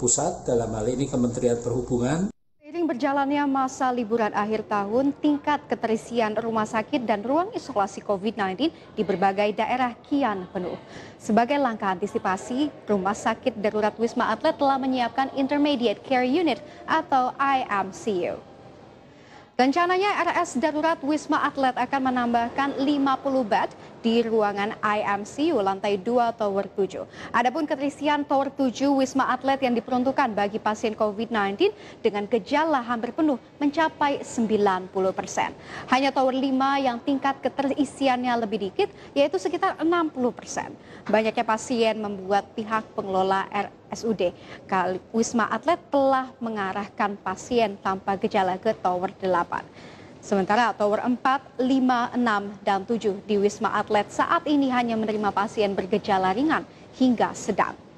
pusat dalam hal ini Kementerian Perhubungan. Seiring berjalannya masa liburan akhir tahun, tingkat keterisian rumah sakit dan ruang isolasi COVID-19 di berbagai daerah kian penuh. Sebagai langkah antisipasi, Rumah Sakit Darurat Wisma Atlet telah menyiapkan Intermediate Care Unit atau IMCU. Rencananya RS Darurat Wisma Atlet akan menambahkan 50 bed di ruangan IMCU lantai 2 Tower 7. Adapun keterisian Tower 7 Wisma Atlet yang diperuntukkan bagi pasien COVID-19 dengan gejala hampir penuh mencapai 90 persen. Hanya Tower 5 yang tingkat keterisiannya lebih dikit yaitu sekitar 60 persen. Banyaknya pasien membuat pihak pengelola RSUD SUD. Wisma Atlet telah mengarahkan pasien tanpa gejala ke Tower 8. Sementara tower 4, 5, 6, dan 7 di Wisma Atlet saat ini hanya menerima pasien bergejala ringan hingga sedang.